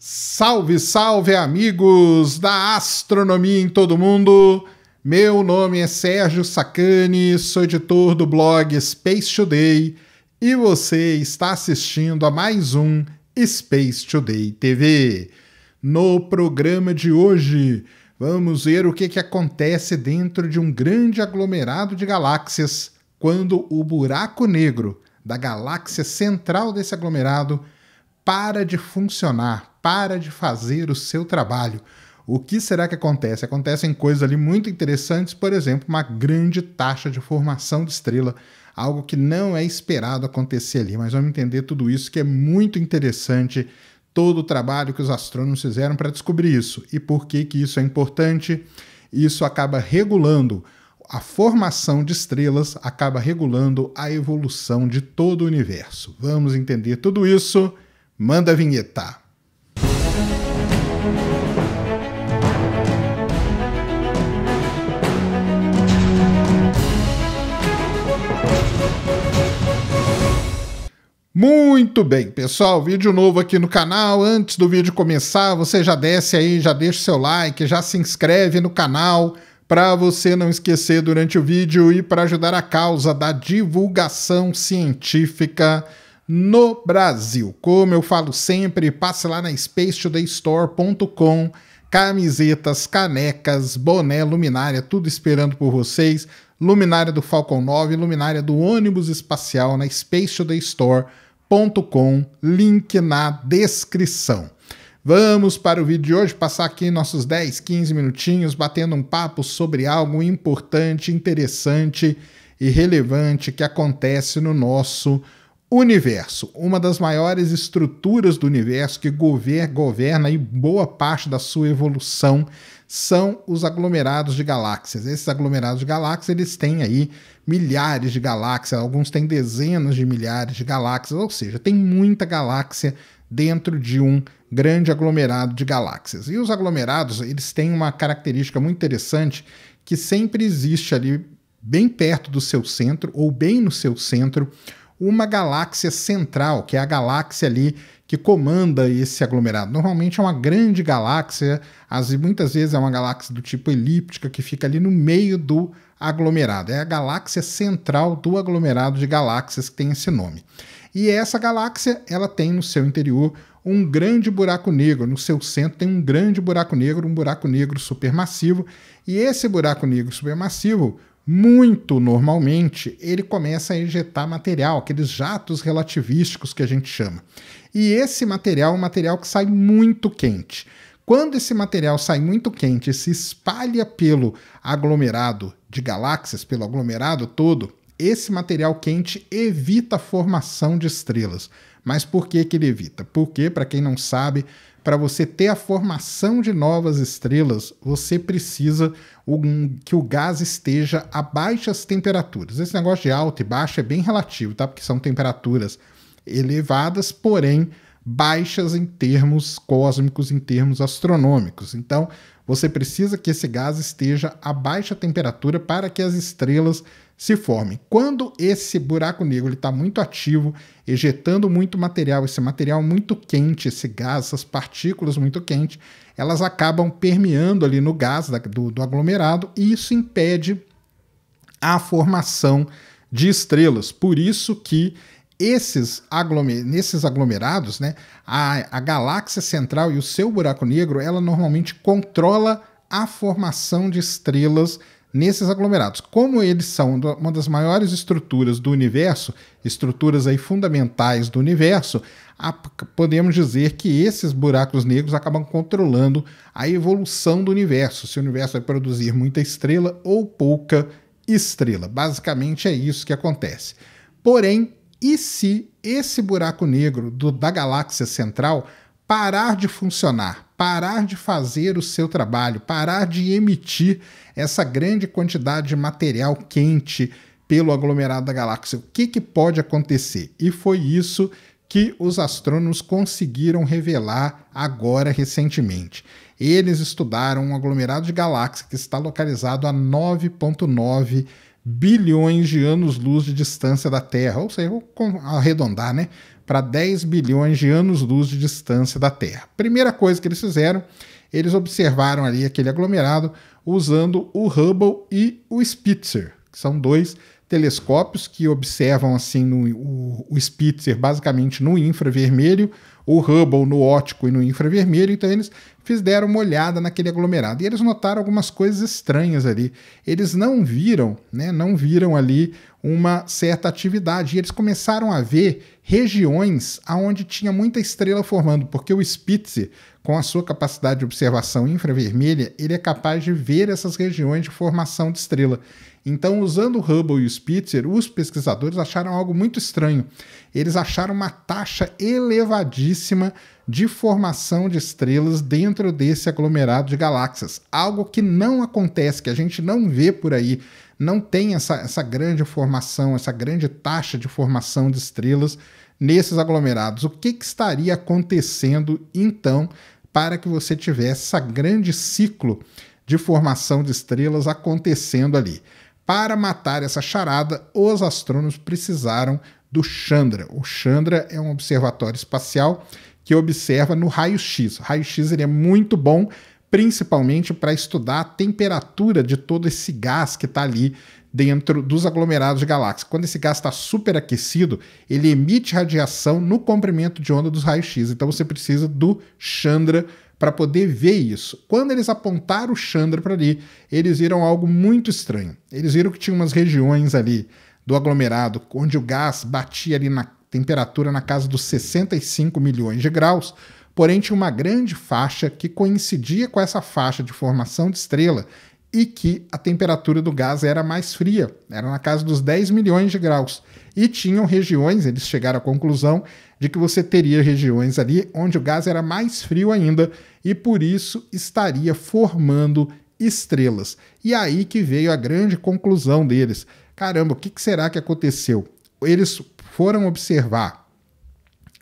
Salve, salve amigos da astronomia em todo mundo! Meu nome é Sérgio Sacani, sou editor do blog Space Today e você está assistindo a mais um Space Today TV. No programa de hoje, vamos ver o que, que acontece dentro de um grande aglomerado de galáxias quando o buraco negro da galáxia central desse aglomerado para de funcionar para de fazer o seu trabalho. O que será que acontece? Acontecem coisas ali muito interessantes, por exemplo, uma grande taxa de formação de estrela, algo que não é esperado acontecer ali, mas vamos entender tudo isso que é muito interessante, todo o trabalho que os astrônomos fizeram para descobrir isso. E por que, que isso é importante? Isso acaba regulando a formação de estrelas, acaba regulando a evolução de todo o universo. Vamos entender tudo isso? Manda a vinheta! Muito bem, pessoal, vídeo novo aqui no canal. Antes do vídeo começar, você já desce aí, já deixa o seu like, já se inscreve no canal para você não esquecer durante o vídeo e para ajudar a causa da divulgação científica no Brasil. Como eu falo sempre, passe lá na spacetodaystore.com, camisetas, canecas, boné, luminária, tudo esperando por vocês. Luminária do Falcon 9, luminária do ônibus espacial na Space Today Store com link na descrição. Vamos para o vídeo de hoje, passar aqui nossos 10, 15 minutinhos batendo um papo sobre algo importante, interessante e relevante que acontece no nosso Universo, uma das maiores estruturas do universo que governa, governa e boa parte da sua evolução são os aglomerados de galáxias. Esses aglomerados de galáxias, eles têm aí milhares de galáxias, alguns têm dezenas de milhares de galáxias, ou seja, tem muita galáxia dentro de um grande aglomerado de galáxias. E os aglomerados, eles têm uma característica muito interessante que sempre existe ali bem perto do seu centro ou bem no seu centro uma galáxia central, que é a galáxia ali que comanda esse aglomerado. Normalmente é uma grande galáxia, às, muitas vezes é uma galáxia do tipo elíptica que fica ali no meio do aglomerado. É a galáxia central do aglomerado de galáxias que tem esse nome. E essa galáxia, ela tem no seu interior um grande buraco negro, no seu centro tem um grande buraco negro, um buraco negro supermassivo, e esse buraco negro supermassivo muito normalmente, ele começa a injetar material, aqueles jatos relativísticos que a gente chama. E esse material é um material que sai muito quente. Quando esse material sai muito quente e se espalha pelo aglomerado de galáxias, pelo aglomerado todo, esse material quente evita a formação de estrelas. Mas por que, que ele evita? Porque, para quem não sabe, para você ter a formação de novas estrelas, você precisa que o gás esteja a baixas temperaturas. Esse negócio de alta e baixa é bem relativo, tá? Porque são temperaturas elevadas, porém baixas em termos cósmicos, em termos astronômicos. Então, você precisa que esse gás esteja a baixa temperatura para que as estrelas se formem. Quando esse buraco negro está muito ativo, ejetando muito material, esse material muito quente, esse gás, essas partículas muito quentes, elas acabam permeando ali no gás da, do, do aglomerado e isso impede a formação de estrelas. Por isso que esses aglomer... nesses aglomerados, né, a, a galáxia central e o seu buraco negro, ela normalmente controla a formação de estrelas nesses aglomerados. Como eles são uma das maiores estruturas do universo, estruturas aí fundamentais do universo, a, podemos dizer que esses buracos negros acabam controlando a evolução do universo, se o universo vai produzir muita estrela ou pouca estrela. Basicamente é isso que acontece. Porém, e se esse buraco negro do, da galáxia central parar de funcionar, parar de fazer o seu trabalho, parar de emitir essa grande quantidade de material quente pelo aglomerado da galáxia, o que, que pode acontecer? E foi isso que os astrônomos conseguiram revelar agora recentemente. Eles estudaram um aglomerado de galáxia que está localizado a 9,9 bilhões de anos-luz de distância da Terra, ou seja, vou arredondar, né? Para 10 bilhões de anos-luz de distância da Terra. Primeira coisa que eles fizeram, eles observaram ali aquele aglomerado usando o Hubble e o Spitzer, que são dois telescópios que observam assim no, o, o Spitzer basicamente no infravermelho, o Hubble no ótico e no infravermelho, então eles fizeram uma olhada naquele aglomerado e eles notaram algumas coisas estranhas ali. Eles não viram, né, não viram ali uma certa atividade e eles começaram a ver regiões aonde tinha muita estrela formando, porque o Spitze, com a sua capacidade de observação infravermelha, ele é capaz de ver essas regiões de formação de estrela. Então, usando o Hubble e o Spitzer, os pesquisadores acharam algo muito estranho. Eles acharam uma taxa elevadíssima de formação de estrelas dentro desse aglomerado de galáxias, algo que não acontece, que a gente não vê por aí. Não tem essa, essa grande formação, essa grande taxa de formação de estrelas nesses aglomerados. O que, que estaria acontecendo então para que você tivesse esse grande ciclo de formação de estrelas acontecendo ali? Para matar essa charada, os astrônomos precisaram do Chandra. O Chandra é um observatório espacial que observa no raio-x. O raio-x é muito bom, principalmente para estudar a temperatura de todo esse gás que está ali dentro dos aglomerados de galáxias. Quando esse gás está superaquecido, ele emite radiação no comprimento de onda dos raios-x. Então você precisa do Chandra para poder ver isso. Quando eles apontaram o Chandra para ali, eles viram algo muito estranho. Eles viram que tinha umas regiões ali do aglomerado onde o gás batia ali na temperatura na casa dos 65 milhões de graus, porém tinha uma grande faixa que coincidia com essa faixa de formação de estrela e que a temperatura do gás era mais fria, era na casa dos 10 milhões de graus. E tinham regiões, eles chegaram à conclusão de que você teria regiões ali onde o gás era mais frio ainda e por isso estaria formando estrelas. E aí que veio a grande conclusão deles. Caramba, o que será que aconteceu? Eles foram observar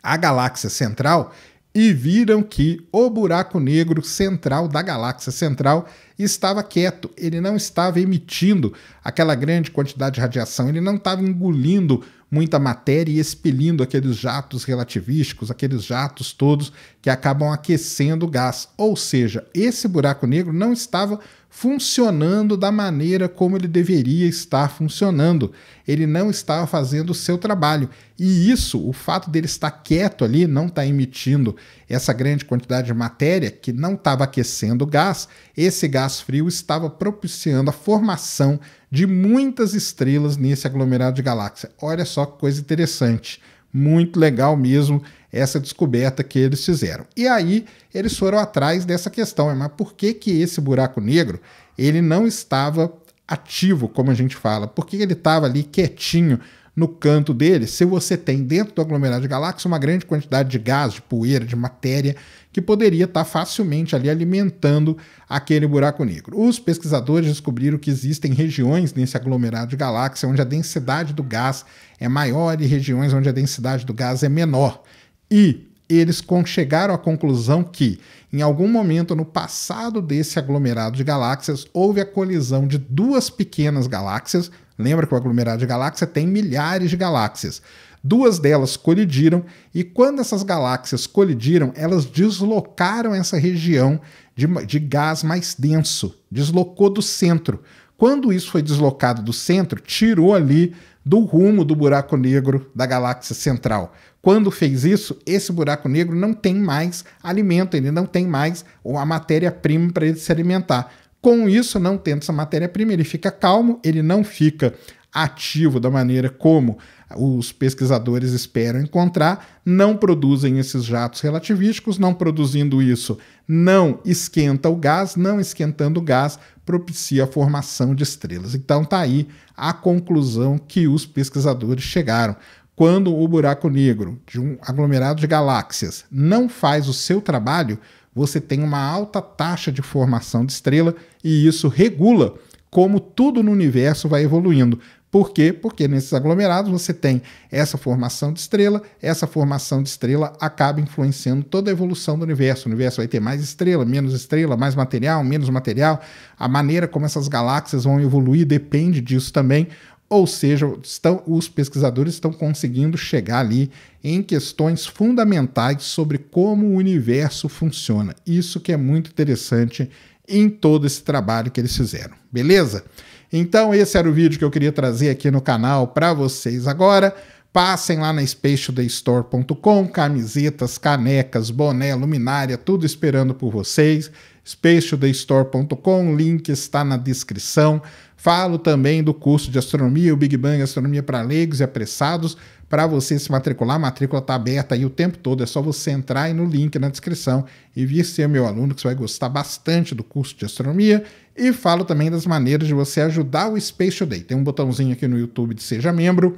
a galáxia central e viram que o buraco negro central da galáxia central estava quieto, ele não estava emitindo aquela grande quantidade de radiação, ele não estava engolindo muita matéria e expelindo aqueles jatos relativísticos, aqueles jatos todos que acabam aquecendo o gás. Ou seja, esse buraco negro não estava funcionando da maneira como ele deveria estar funcionando. Ele não estava fazendo o seu trabalho. E isso, o fato dele estar quieto ali, não estar tá emitindo essa grande quantidade de matéria, que não estava aquecendo o gás, esse gás frio estava propiciando a formação de muitas estrelas nesse aglomerado de galáxia. Olha só que coisa interessante. Muito legal mesmo essa descoberta que eles fizeram. E aí eles foram atrás dessa questão, né? mas por que que esse buraco negro ele não estava ativo, como a gente fala? Por que ele estava ali quietinho no canto dele, se você tem dentro do aglomerado de galáxias uma grande quantidade de gás, de poeira, de matéria, que poderia estar facilmente ali alimentando aquele buraco negro. Os pesquisadores descobriram que existem regiões nesse aglomerado de galáxias onde a densidade do gás é maior e regiões onde a densidade do gás é menor. E eles chegaram à conclusão que, em algum momento no passado desse aglomerado de galáxias, houve a colisão de duas pequenas galáxias, Lembra que o aglomerado de galáxia tem milhares de galáxias. Duas delas colidiram e quando essas galáxias colidiram, elas deslocaram essa região de, de gás mais denso, deslocou do centro. Quando isso foi deslocado do centro, tirou ali do rumo do buraco negro da galáxia central. Quando fez isso, esse buraco negro não tem mais alimento, ele não tem mais a matéria-prima para ele se alimentar. Com isso, não tendo essa matéria-prima, ele fica calmo, ele não fica ativo da maneira como os pesquisadores esperam encontrar, não produzem esses jatos relativísticos, não produzindo isso, não esquenta o gás, não esquentando o gás, propicia a formação de estrelas. Então tá aí a conclusão que os pesquisadores chegaram. Quando o buraco negro de um aglomerado de galáxias não faz o seu trabalho, você tem uma alta taxa de formação de estrela e isso regula como tudo no universo vai evoluindo. Por quê? Porque nesses aglomerados você tem essa formação de estrela, essa formação de estrela acaba influenciando toda a evolução do universo. O universo vai ter mais estrela, menos estrela, mais material, menos material. A maneira como essas galáxias vão evoluir depende disso também. Ou seja, estão, os pesquisadores estão conseguindo chegar ali em questões fundamentais sobre como o universo funciona. Isso que é muito interessante em todo esse trabalho que eles fizeram, beleza? Então, esse era o vídeo que eu queria trazer aqui no canal para vocês agora. Passem lá na spacetodaystore.com, camisetas, canecas, boné, luminária, tudo esperando por vocês. spacetodaystore.com, link está na descrição. Falo também do curso de astronomia, o Big Bang Astronomia para leigos e apressados. Para você se matricular, a matrícula está aberta aí o tempo todo. É só você entrar aí no link na descrição e vir ser meu aluno, que você vai gostar bastante do curso de astronomia. E falo também das maneiras de você ajudar o Space Today. Tem um botãozinho aqui no YouTube de Seja Membro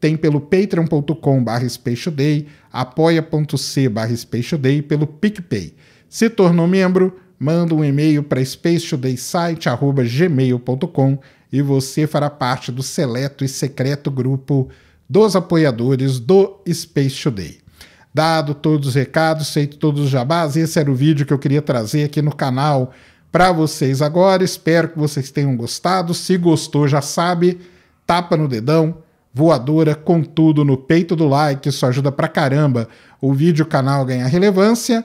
tem pelo patreon.com barra spacetoday, spacetoday pelo PicPay. Se tornou membro, manda um e-mail para spacetodaysite.gmail.com e você fará parte do seleto e secreto grupo dos apoiadores do Space Today. Dado todos os recados, feito todos os jabás, esse era o vídeo que eu queria trazer aqui no canal para vocês agora. Espero que vocês tenham gostado. Se gostou, já sabe, tapa no dedão, voadora com tudo no peito do like, isso ajuda pra caramba o vídeo o canal ganhar relevância.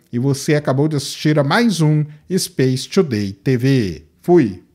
e você acabou de assistir a mais um Space Today TV. Fui!